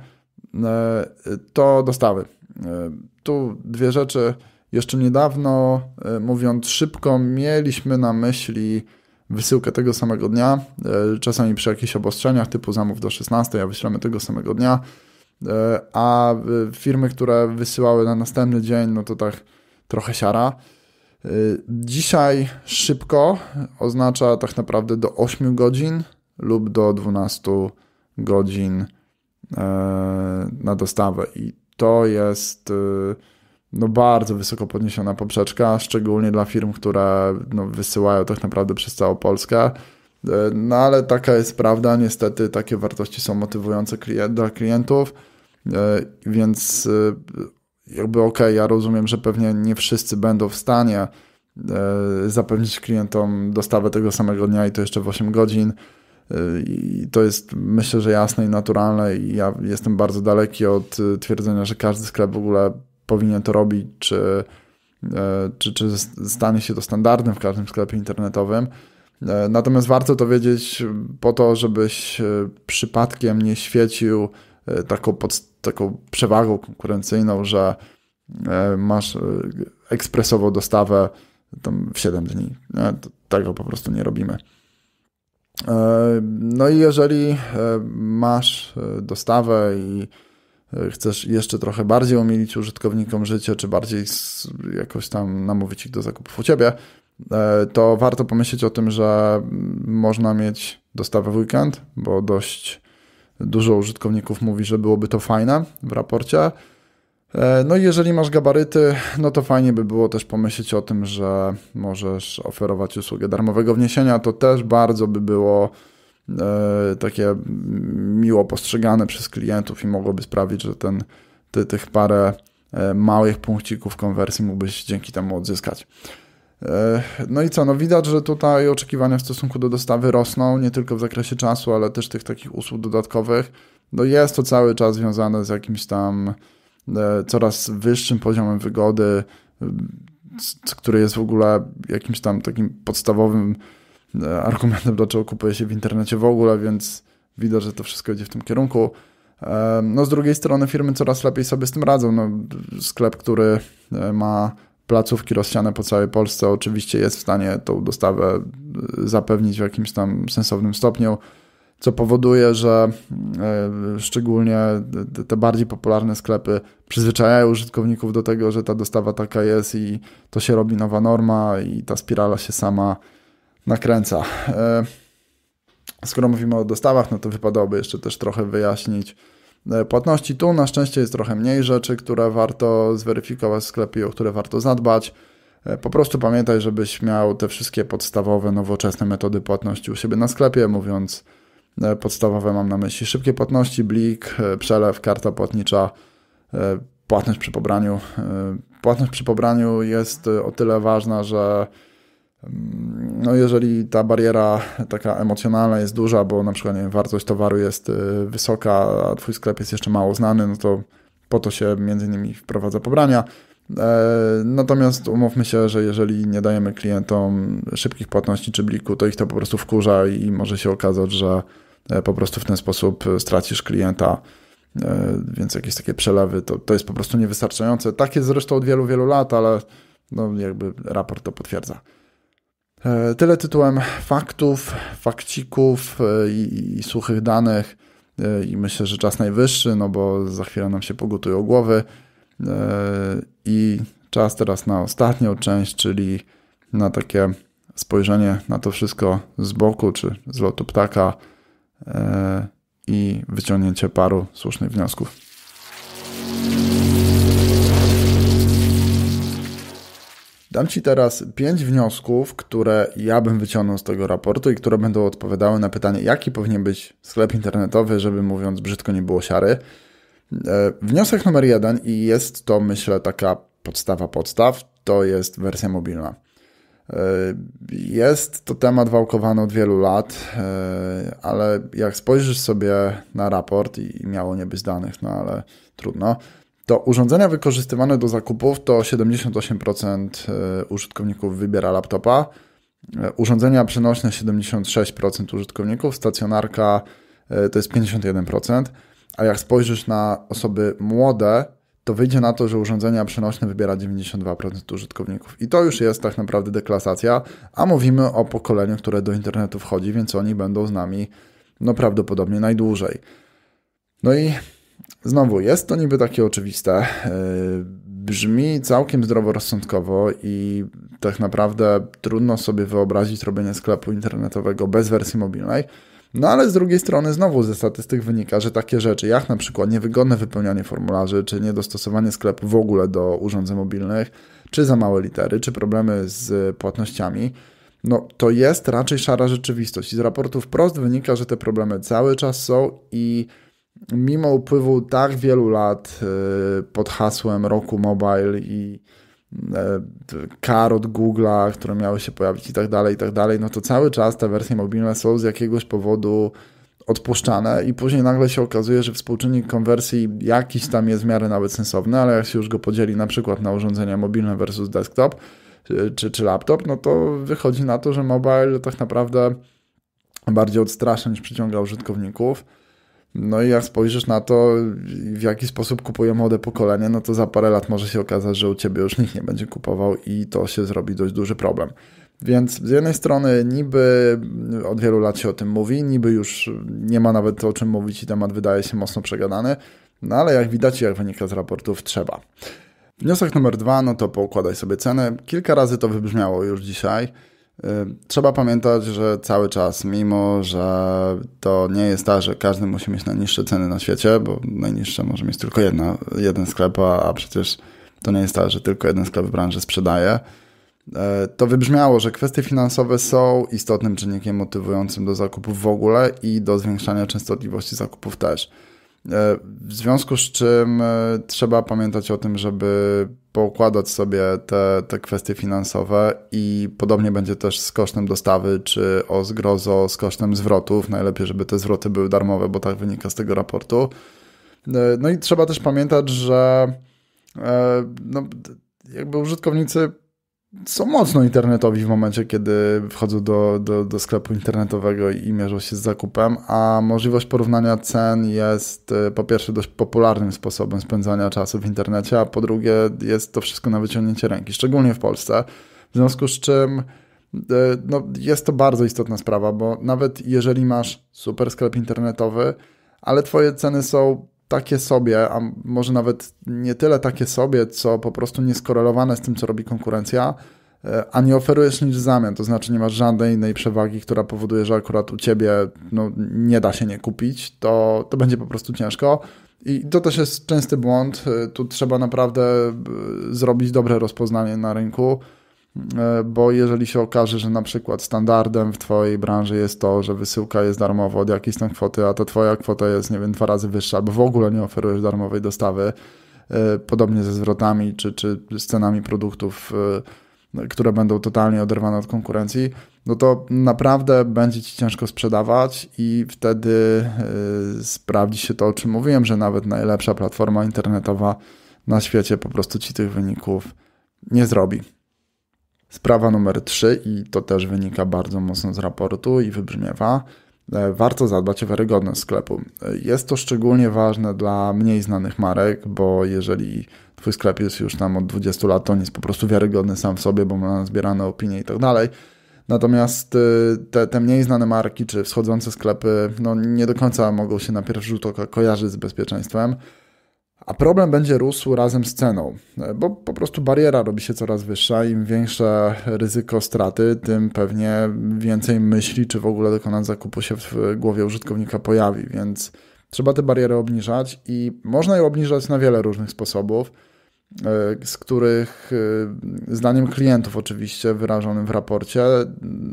e, to dostawy. Tu dwie rzeczy. Jeszcze niedawno, mówiąc szybko, mieliśmy na myśli wysyłkę tego samego dnia, e, czasami przy jakichś obostrzeniach typu zamów do 16, a wyślemy tego samego dnia, e, a e, firmy, które wysyłały na następny dzień, no to tak trochę siara. Dzisiaj szybko oznacza tak naprawdę do 8 godzin lub do 12 godzin na dostawę i to jest no bardzo wysoko podniesiona poprzeczka, szczególnie dla firm, które no, wysyłają tak naprawdę przez całą Polskę. E, no ale taka jest prawda, niestety takie wartości są motywujące klient, dla klientów, e, więc e, jakby okej, okay, ja rozumiem, że pewnie nie wszyscy będą w stanie zapewnić klientom dostawę tego samego dnia i to jeszcze w 8 godzin. I to jest myślę, że jasne i naturalne i ja jestem bardzo daleki od twierdzenia, że każdy sklep w ogóle powinien to robić, czy, e, czy, czy stanie się to standardem w każdym sklepie internetowym. E, natomiast warto to wiedzieć po to, żebyś e, przypadkiem nie świecił taką, pod, taką przewagą konkurencyjną, że masz ekspresową dostawę w 7 dni. Tego po prostu nie robimy. No i jeżeli masz dostawę i E, chcesz jeszcze trochę bardziej omilić użytkownikom życie, czy bardziej jakoś tam namówić ich do zakupów u ciebie, e, to warto pomyśleć o tym, że można mieć dostawę w weekend, bo dość dużo użytkowników mówi, że byłoby to fajne w raporcie. E, no i jeżeli masz gabaryty, no to fajnie by było też pomyśleć o tym, że możesz oferować usługę darmowego wniesienia. To też bardzo by było E, takie miło postrzegane przez klientów i mogłoby sprawić, że ten, ty, tych parę e, małych punkcików konwersji mógłbyś dzięki temu odzyskać. E, no i co, no widać, że tutaj oczekiwania w stosunku do dostawy rosną, nie tylko w zakresie czasu, ale też tych takich usług dodatkowych. No jest to cały czas związane z jakimś tam coraz wyższym poziomem wygody, który jest w ogóle jakimś tam takim podstawowym E, argumentem, dlaczego kupuje się w internecie w ogóle, więc widać, że to wszystko idzie w tym kierunku. No z drugiej strony firmy coraz lepiej sobie z tym radzą. No, sklep, który e, ma placówki rozsiane po całej Polsce, oczywiście jest w stanie tą dostawę e, zapewnić w jakimś tam sensownym stopniu, co powoduje, że szczególnie te bardziej popularne sklepy przyzwyczajają użytkowników do tego, że ta dostawa taka jest i to się robi nowa norma i ta spirala się sama nakręca. E, skoro mówimy o dostawach, no to wypadałoby jeszcze też trochę wyjaśnić e, płatności. Tu na szczęście jest trochę mniej rzeczy, które warto zweryfikować w sklepie, o które warto zadbać. E, po prostu pamiętaj, żebyś miał te wszystkie podstawowe, nowoczesne metody płatności u siebie na sklepie, mówiąc podstawowe mam na myśli szybkie płatności, blik, przelew, karta płatnicza, płatność przy pobraniu. Płatność przy pobraniu jest o tyle ważna, że Mm, no jeżeli ta bariera taka emocjonalna jest duża, bo na przykład wiem, wartość towaru jest y, wysoka, a twój sklep jest jeszcze mało znany, no to po to się między innymi wprowadza pobrania. E, natomiast umówmy się, że jeżeli nie dajemy klientom szybkich płatności czy bliku, to ich to po prostu wkurza i może się okazać, że e, po prostu w ten sposób stracisz klienta, e, więc jakieś takie przelewy to, to jest po prostu niewystarczające. Tak jest zresztą od wielu, wielu lat, ale no jakby raport to potwierdza. E, tyle tytułem faktów, fakcików e, i, i suchych danych. E, I myślę, że czas najwyższy, no bo za chwilę nam się pogotują głowy. I czas teraz na ostatnią część, czyli na takie spojrzenie na to wszystko z boku czy z lotu ptaka i wyciągnięcie paru słusznych wniosków. Dam Ci teraz pięć wniosków, które ja bym wyciągnął z tego raportu i które będą odpowiadały na pytanie, jaki powinien być sklep internetowy, żeby mówiąc brzydko nie było siary. E, wniosek numer jeden, i jest to myślę taka podstawa podstaw, to jest wersja mobilna. E, jest to temat wałkowany od wielu lat, e, ale jak spojrzysz sobie na raport i miało nie być danych, no ale trudno, to urządzenia wykorzystywane do zakupów to 78% e, użytkowników wybiera laptopa, e, urządzenia przenośne 76% użytkowników, stacjonarka e, to jest 51%, a jak spojrzysz na osoby młode, to wyjdzie na to, że urządzenia przenośne wybiera 92% użytkowników. I to już jest tak naprawdę deklasacja, a mówimy o pokoleniu, które do internetu wchodzi, więc oni będą z nami no prawdopodobnie najdłużej. No i Znowu, jest to niby takie oczywiste. E, brzmi całkiem zdroworozsądkowo i tak naprawdę trudno sobie wyobrazić robienie sklepu internetowego bez wersji mobilnej. No ale z drugiej strony znowu ze statystyk wynika, że takie rzeczy jak na przykład niewygodne wypełnianie formularzy, czy niedostosowanie sklepu w ogóle do urządzeń mobilnych, czy za małe litery, czy problemy z płatnościami, no to jest raczej szara rzeczywistość. I z raportu wprost wynika, że te problemy cały czas są i mimo upływu tak wielu lat y, pod hasłem roku mobile i y, kar od Google'a, które miały się pojawić i tak dalej, i tak dalej, no to cały czas te wersje mobilne są z jakiegoś powodu odpuszczane i później nagle się okazuje, że współczynnik konwersji jakiś tam jest w miarę nawet sensowny, ale jak się już go podzieli na przykład na urządzenia mobilne versus desktop y, czy, czy laptop, no to wychodzi na to, że mobile tak naprawdę bardziej odstrasza niż przyciąga użytkowników. No i jak spojrzysz na to, w jaki sposób kupują młode pokolenie, no to za parę lat może się okazać, że u ciebie już nikt nie będzie kupował i to się zrobi dość duży problem. Więc z jednej strony niby od wielu lat się o tym mówi, niby już nie ma nawet o czym mówić i temat wydaje się mocno przegadany, no ale jak widać, jak wynika z raportów, trzeba. Wniosek numer dwa, no to poukładaj sobie cenę. Kilka razy to wybrzmiało już dzisiaj. Trzeba pamiętać, że cały czas, mimo że to nie jest tak, że każdy musi mieć najniższe ceny na świecie, bo najniższe może mieć tylko jedna, jeden sklep, a, a przecież to nie jest tak, że tylko jeden sklep w branży sprzedaje, e, to wybrzmiało, że kwestie finansowe są istotnym czynnikiem motywującym do zakupów w ogóle i do zwiększania częstotliwości zakupów też. E, w związku z czym e, trzeba pamiętać o tym, żeby poukładać sobie te, te kwestie finansowe i podobnie będzie też z kosztem dostawy, czy o zgrozo z kosztem zwrotów. Najlepiej, żeby te zwroty były darmowe, bo tak wynika z tego raportu. E, no i trzeba też pamiętać, że no, jakby użytkownicy są mocno internetowi w momencie, kiedy wchodzą do, do, do, sklepu internetowego i mierzą się z zakupem, a możliwość porównania cen jest e, po pierwsze dość popularnym sposobem spędzania czasu w internecie, a po drugie jest to wszystko na wyciągnięcie ręki, szczególnie w Polsce. W związku z czym e, no, jest to bardzo istotna sprawa, bo nawet jeżeli masz super sklep internetowy, ale twoje ceny są takie sobie, a może nawet nie tyle takie sobie, co po prostu nieskorelowane z tym, co robi konkurencja, e, a nie oferujesz nic w zamian, to znaczy nie masz żadnej innej przewagi, która powoduje, że akurat u ciebie no, nie da się nie kupić, to, to będzie po prostu ciężko. I to też jest częsty błąd. E, tu trzeba naprawdę e, zrobić dobre rozpoznanie na rynku E, bo jeżeli się okaże, że na przykład standardem w Twojej branży jest to, że wysyłka jest darmowa od jakiejś tam kwoty, a ta Twoja kwota jest, nie wiem, dwa razy wyższa, bo w ogóle nie oferujesz darmowej dostawy, e, podobnie ze zwrotami czy, czy z cenami produktów, e, które będą totalnie oderwane od konkurencji, no to naprawdę będzie Ci ciężko sprzedawać i wtedy sprawdzi się to, o czym mówiłem, że nawet najlepsza platforma internetowa na świecie po prostu Ci tych wyników nie zrobi. Sprawa numer 3, i to też wynika bardzo mocno z raportu i wybrzmiewa, e, warto zadbać o wiarygodność sklepu. E, jest to szczególnie ważne dla mniej znanych marek, bo jeżeli Twój sklep jest już tam od 20 lat, to on jest po prostu wiarygodny sam w sobie, bo ma zbierane opinie i tak dalej. Natomiast e, te, te mniej znane marki czy wschodzące sklepy no, nie do końca mogą się na pierwszy rzut oka kojarzyć z bezpieczeństwem a problem będzie rósł razem z ceną, bo po prostu bariera robi się coraz wyższa. Im większe ryzyko straty, tym pewnie więcej myśli, czy w ogóle dokonać zakupu się w głowie użytkownika pojawi, więc trzeba te bariery obniżać i można je obniżać na wiele różnych sposobów, e, z których e, zdaniem klientów oczywiście wyrażonym w raporcie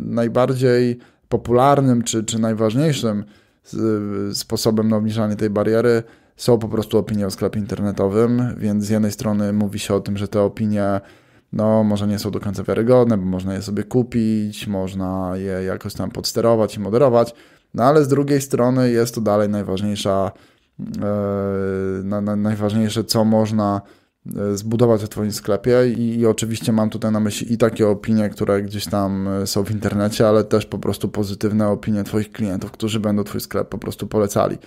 najbardziej popularnym czy, czy najważniejszym e, sposobem na obniżanie tej bariery są po prostu opinie o sklepie internetowym, więc z jednej strony mówi się o tym, że te opinie no, może nie są do końca wiarygodne, bo można je sobie kupić, można je jakoś tam podsterować i moderować, no ale z drugiej strony jest to dalej najważniejsza, yy, na, na, najważniejsze, co można e, zbudować w Twoim sklepie I, i, oczywiście mam tutaj na myśli i takie opinie, które gdzieś tam e, są w internecie, ale też po prostu pozytywne opinie Twoich klientów, którzy będą Twój sklep po prostu polecali.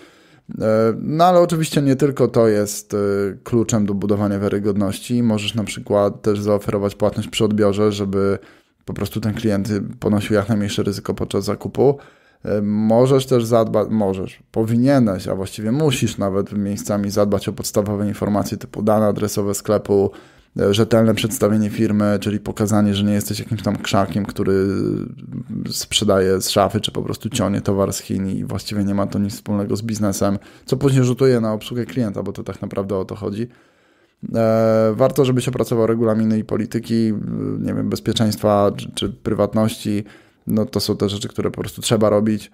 E, no ale oczywiście nie tylko to jest e, kluczem do budowania wiarygodności. Możesz na przykład też zaoferować płatność przy odbiorze, żeby po prostu ten klient ponosił jak najmniejsze ryzyko podczas zakupu. E, możesz też zadbać, możesz, powinieneś, a właściwie musisz nawet miejscami zadbać o podstawowe informacje typu dane adresowe sklepu, E, rzetelne przedstawienie firmy, czyli pokazanie, że nie jesteś jakimś tam krzakiem, który sprzedaje z szafy, czy po prostu cionie towar z Chin i właściwie nie ma to nic wspólnego z biznesem, co później rzutuje na obsługę klienta, bo to tak naprawdę o to chodzi. E, warto, żebyś opracował regulaminy i polityki, e, nie wiem, bezpieczeństwa czy, czy prywatności. No to są te rzeczy, które po prostu trzeba robić.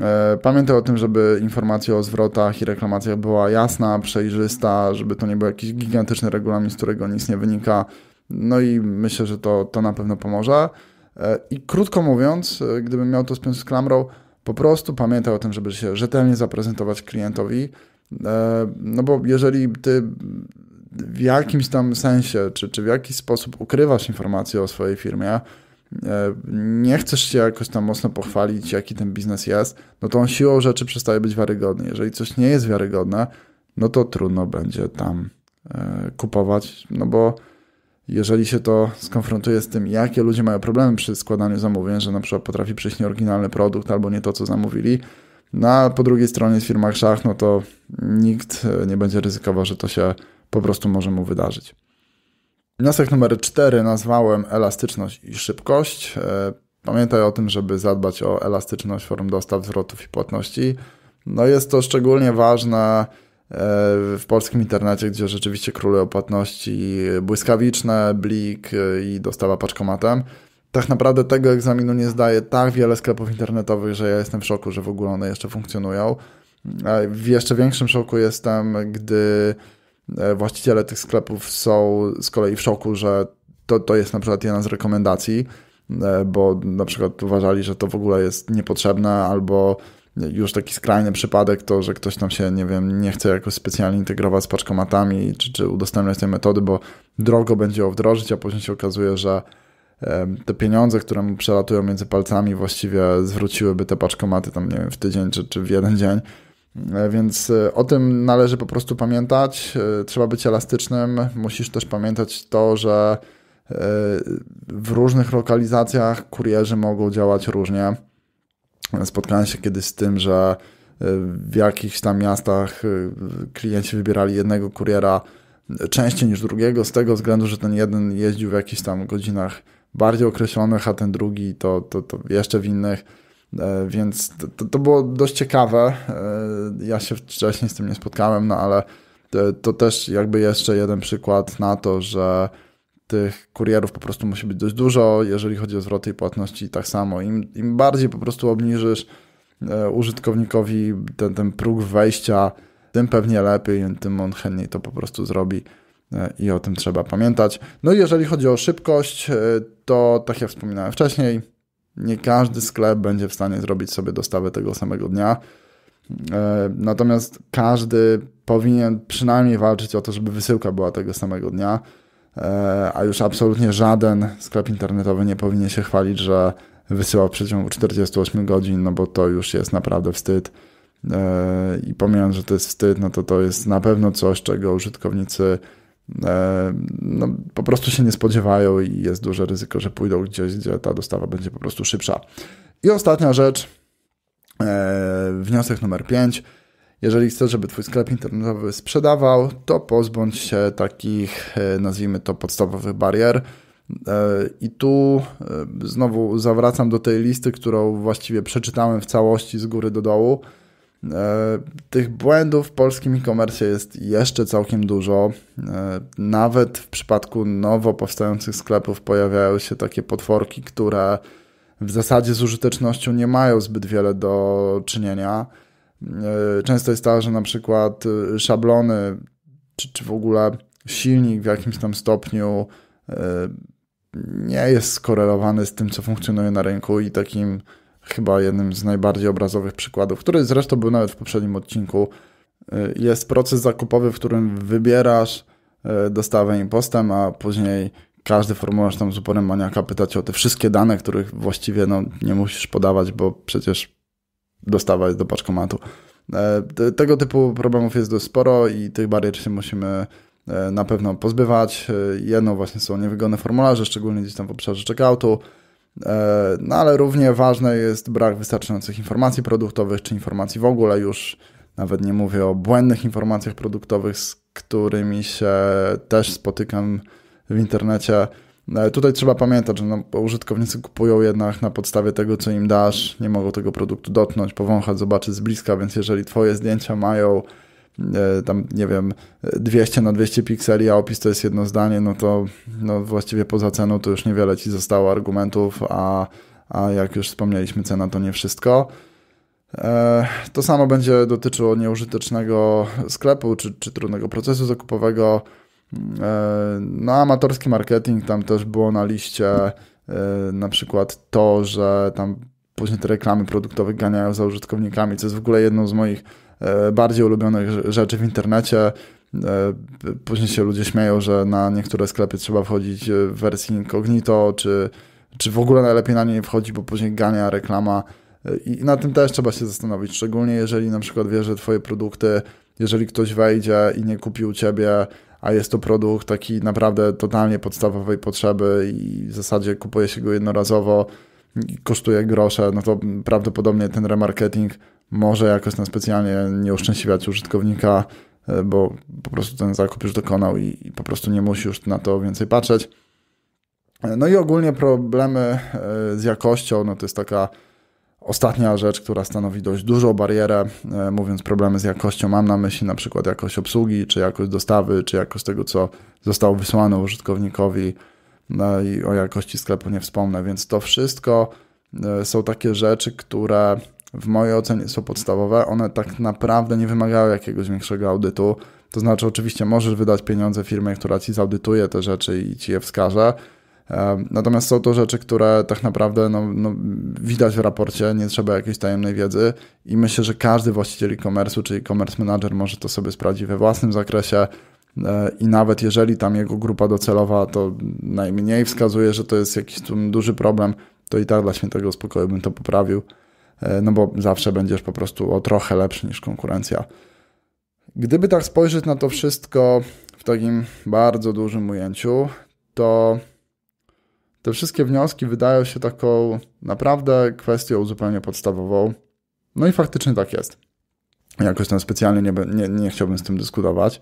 E, pamiętaj o tym, żeby informacja o zwrotach i reklamacjach była jasna, przejrzysta, żeby to nie był jakiś gigantyczny regulamin, z którego nic nie wynika. No i myślę, że to, to na pewno pomoże. E, I krótko mówiąc, e, gdybym miał to spiąć z klamrą, po prostu pamiętaj o tym, żeby się rzetelnie zaprezentować klientowi, no bo jeżeli ty w jakimś tam sensie, czy, czy w jakiś sposób ukrywasz informacje o swojej firmie, nie chcesz się jakoś tam mocno pochwalić, jaki ten biznes jest, no to on siłą rzeczy przestaje być wiarygodny. Jeżeli coś nie jest wiarygodne, no to trudno będzie tam e, kupować, no bo jeżeli się to skonfrontuje z tym, jakie ludzie mają problemy przy składaniu zamówień, że na przykład potrafi przyjść nieoryginalny produkt albo nie to, co zamówili, no a po drugiej stronie jest firmach szach, no to nikt e, nie będzie ryzykował, że to się po prostu może mu wydarzyć. Wniosek numer 4 nazwałem elastyczność i szybkość. E, pamiętaj o tym, żeby zadbać o elastyczność form dostaw, zwrotów i płatności. No jest to szczególnie ważne e, w polskim internecie, gdzie rzeczywiście królują płatności błyskawiczne, blik e, i dostawa paczkomatem. Tak naprawdę tego egzaminu nie zdaje tak wiele sklepów internetowych, że ja jestem w szoku, że w ogóle one jeszcze funkcjonują. W jeszcze większym szoku jestem, gdy E, właściciele tych sklepów są z kolei w szoku, że to, to jest na przykład jedna z rekomendacji, e, bo na przykład uważali, że to w ogóle jest niepotrzebne albo już taki skrajny przypadek to, że ktoś tam się, nie wiem, nie chce jakoś specjalnie integrować z paczkomatami czy, czy udostępniać tej metody, bo drogo będzie ją wdrożyć, a później się okazuje, że te pieniądze, które mu przelatują między palcami właściwie zwróciłyby te paczkomaty tam, nie wiem, w tydzień czy, czy w jeden dzień E, więc e, o tym należy po prostu pamiętać. E, trzeba być elastycznym. Musisz też pamiętać to, że w różnych lokalizacjach kurierzy mogą działać różnie. Spotkałem się kiedyś z tym, że w jakichś tam miastach klienci wybierali jednego kuriera częściej niż drugiego, z tego względu, że ten jeden jeździł w jakichś tam godzinach bardziej określonych, a ten drugi to, to, to jeszcze w innych. E, więc to, to było dość ciekawe. E, ja się wcześniej z tym nie spotkałem, no ale to też jakby jeszcze jeden przykład na to, że tych kurierów po prostu musi być dość dużo, jeżeli chodzi o zwroty i płatności, tak samo. Im, im bardziej po prostu obniżysz e, użytkownikowi ten, ten próg wejścia, tym pewnie lepiej, tym on chętniej to po prostu zrobi i o tym trzeba pamiętać. No i jeżeli chodzi o szybkość, to tak jak wspominałem wcześniej, nie każdy sklep będzie w stanie zrobić sobie dostawę tego samego dnia. E, natomiast każdy powinien przynajmniej walczyć o to, żeby wysyłka była tego samego dnia, e, a już absolutnie żaden sklep internetowy nie powinien się chwalić, że wysyła w przeciągu 48 godzin, no bo to już jest naprawdę wstyd. E, I pomijając, że to jest wstyd, no to to jest na pewno coś, czego użytkownicy E, no, po prostu się nie spodziewają i jest duże ryzyko, że pójdą gdzieś, gdzie ta dostawa będzie po prostu szybsza. I ostatnia rzecz, e, wniosek numer 5. Jeżeli chcesz, żeby Twój sklep internetowy sprzedawał, to pozbądź się takich, e, nazwijmy to, podstawowych barier. I tu znowu zawracam do tej listy, którą właściwie przeczytałem w całości z góry do dołu. E, tych błędów w polskim e-commerce jest jeszcze całkiem dużo. E, nawet w przypadku nowo powstających sklepów pojawiają się takie potworki, które w zasadzie z użytecznością nie mają zbyt wiele do czynienia. E, często jest tak, że na przykład szablony, czy, czy w ogóle silnik w jakimś tam stopniu nie jest skorelowany z tym, co funkcjonuje na rynku i takim chyba jednym z najbardziej obrazowych przykładów, który zresztą był nawet w poprzednim odcinku, y, jest proces zakupowy, w którym wybierasz y, dostawę i postęp, a później każdy formularz tam z uporem maniaka pyta cię o te wszystkie dane, których właściwie no, nie musisz podawać, bo przecież dostawa jest do paczkomatu. E, tego typu problemów jest dość sporo i tych barier się musimy e, na pewno pozbywać. E, Jedną właśnie są niewygodne formularze, szczególnie gdzieś tam w obszarze checkoutu. E, no ale równie ważny jest brak wystarczających informacji produktowych, czy informacji w ogóle już, nawet nie mówię o błędnych informacjach produktowych, z którymi się też spotykam w internecie. E, tutaj trzeba pamiętać, że no, użytkownicy kupują jednak na podstawie tego, co im dasz, nie mogą tego produktu dotknąć, powąchać, zobaczyć z bliska, więc jeżeli Twoje zdjęcia mają E, tam, nie wiem, 200 na 200 pikseli, a opis to jest jedno zdanie, no to no właściwie poza ceną to już niewiele ci zostało argumentów, a, a jak już wspomnieliśmy, cena to nie wszystko. E, to samo będzie dotyczyło nieużytecznego sklepu czy, czy trudnego procesu zakupowego. E, no, amatorski marketing tam też było na liście, na przykład to, że tam później te reklamy produktowe ganiają za użytkownikami, co jest w ogóle jedną z moich E, bardziej ulubionych rzeczy w internecie. E, później się ludzie śmieją, że na niektóre sklepy trzeba wchodzić e, w wersji incognito, czy, czy w ogóle najlepiej na nie wchodzi, bo później gania reklama. I na tym też trzeba się zastanowić, szczególnie jeżeli na przykład wierzę że twoje produkty, jeżeli ktoś wejdzie i nie kupił ciebie, a jest to produkt taki naprawdę totalnie podstawowej potrzeby i w zasadzie kupuje się go jednorazowo, kosztuje grosze, no to prawdopodobnie ten remarketing może jakoś na specjalnie nie uszczęśliwiać użytkownika, e, bo po prostu ten zakup już dokonał i, po prostu nie musi już na to więcej patrzeć. E, no i ogólnie problemy e, z jakością, no to jest taka ostatnia rzecz, która stanowi dość dużą barierę. Mówiąc problemy z jakością, mam na myśli na przykład jakość obsługi, czy jakość dostawy, czy jakość tego, co zostało wysłane użytkownikowi. No i o jakości sklepu nie wspomnę, więc to wszystko są takie rzeczy, które w mojej ocenie są podstawowe. One tak naprawdę nie wymagają jakiegoś większego audytu. To znaczy, oczywiście możesz wydać pieniądze firmie, która ci zaudytuje te rzeczy i ci je wskaże. Natomiast są to rzeczy, które tak naprawdę no, no, widać w raporcie, nie trzeba jakiejś tajemnej wiedzy i myślę, że każdy właściciel e commerce czyli e-commerce manager może to sobie sprawdzić we własnym zakresie e, i nawet jeżeli tam jego grupa docelowa to najmniej wskazuje, że to jest jakiś duży problem, to i tak dla świętego spokoju bym to poprawił. E, no bo zawsze będziesz po prostu o trochę lepszy niż konkurencja. Gdyby tak spojrzeć na to wszystko w takim bardzo dużym ujęciu, to te wszystkie wnioski wydają się taką naprawdę kwestią zupełnie podstawową. No i faktycznie tak jest. Jakoś tam specjalnie nie, nie, nie chciałbym z tym dyskutować.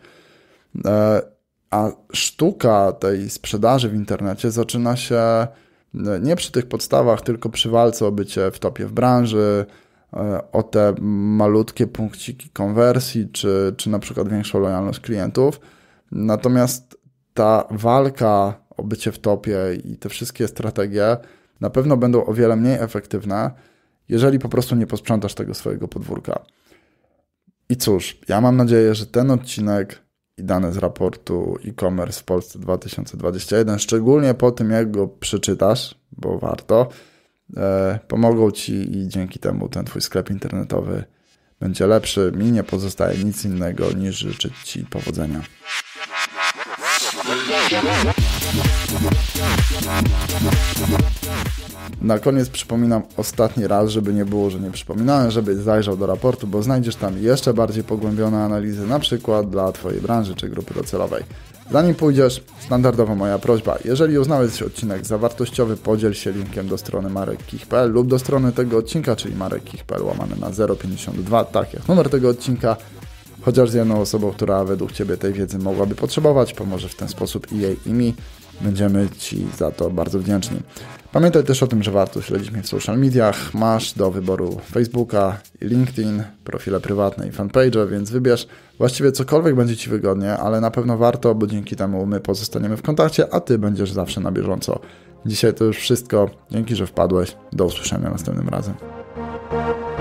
E, a sztuka tej sprzedaży w internecie zaczyna się no, nie przy tych podstawach, tylko przy walce o bycie w topie w branży, e, o te malutkie punkciki konwersji, czy, czy na przykład większą lojalność klientów. Natomiast ta walka o bycie w topie i te wszystkie strategie na pewno będą o wiele mniej efektywne, jeżeli po prostu nie posprzątasz tego swojego podwórka. I cóż, ja mam nadzieję, że ten odcinek i dane z raportu e-commerce w Polsce 2021, szczególnie po tym, jak go przeczytasz, bo warto, e, pomogą ci i dzięki temu ten twój sklep internetowy będzie lepszy. Mi nie pozostaje nic innego niż życzyć ci powodzenia. Na koniec przypominam ostatni raz, żeby nie było, że nie przypominałem, żebyś zajrzał do raportu, bo znajdziesz tam jeszcze bardziej pogłębione analizy, na przykład dla Twojej branży czy grupy docelowej. Zanim pójdziesz, standardowa moja prośba. Jeżeli uznałeś odcinek za wartościowy, podziel się linkiem do strony marekkich.pl lub do strony tego odcinka, czyli marekkich.pl łamane na 052, tak jak numer tego odcinka, chociaż z jedną osobą, która według Ciebie tej wiedzy mogłaby potrzebować, pomoże w ten sposób i jej, i mi. Będziemy Ci za to bardzo wdzięczni. Pamiętaj też o tym, że warto śledzić mnie w social mediach. Masz do wyboru Facebooka, LinkedIn, profile prywatne i fanpage, więc wybierz właściwie cokolwiek będzie Ci wygodnie, ale na pewno warto, bo dzięki temu my pozostaniemy w kontakcie, a Ty będziesz zawsze na bieżąco. Dzisiaj to już wszystko. Dzięki, że wpadłeś. Do usłyszenia następnym razem.